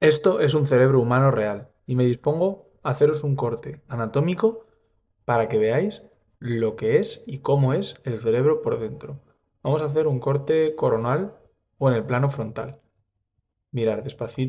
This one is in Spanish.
Esto es un cerebro humano real y me dispongo a haceros un corte anatómico para que veáis lo que es y cómo es el cerebro por dentro. Vamos a hacer un corte coronal o en el plano frontal. Mirar despacito.